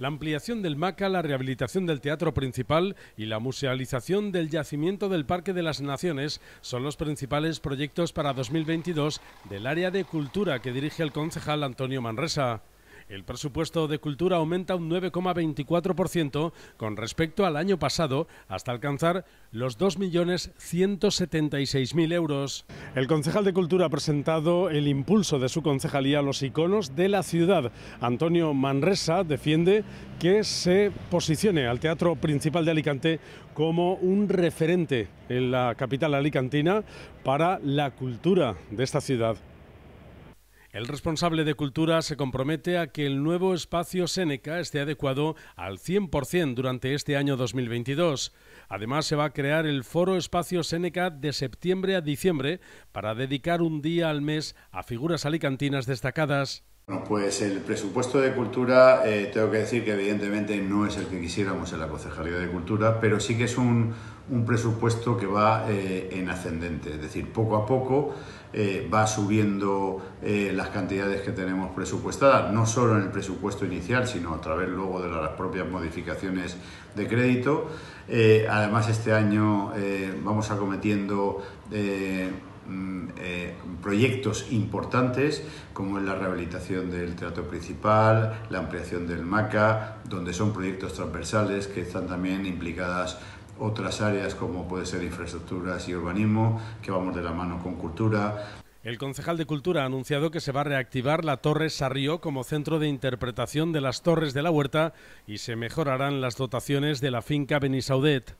la ampliación del MACA, la rehabilitación del teatro principal y la musealización del yacimiento del Parque de las Naciones son los principales proyectos para 2022 del área de cultura que dirige el concejal Antonio Manresa. El presupuesto de cultura aumenta un 9,24% con respecto al año pasado, hasta alcanzar los 2.176.000 euros. El concejal de Cultura ha presentado el impulso de su concejalía a los iconos de la ciudad. Antonio Manresa defiende que se posicione al Teatro Principal de Alicante como un referente en la capital alicantina para la cultura de esta ciudad. El responsable de Cultura se compromete a que el nuevo espacio Seneca esté adecuado al 100% durante este año 2022. Además, se va a crear el Foro Espacio Seneca de septiembre a diciembre para dedicar un día al mes a figuras alicantinas destacadas. Pues el presupuesto de cultura, eh, tengo que decir que evidentemente no es el que quisiéramos en la Concejalía de Cultura, pero sí que es un, presupuesto que va eh, en ascendente, es decir, poco a poco eh, va subiendo las cantidades que tenemos presupuestadas, no solo en el presupuesto inicial, sino a través luego de las propias modificaciones de crédito. además, este año vamos acometiendo Mm, eh, proyectos importantes como es la rehabilitación del teatro principal, la ampliación del MACA, donde son proyectos transversales que están también implicadas otras áreas como puede ser infraestructuras y urbanismo, que vamos de la mano con cultura. El concejal de Cultura ha anunciado que se va a reactivar la Torre Sarrió como centro de interpretación de las torres de la huerta y se mejorarán las dotaciones de la finca Benisaudet.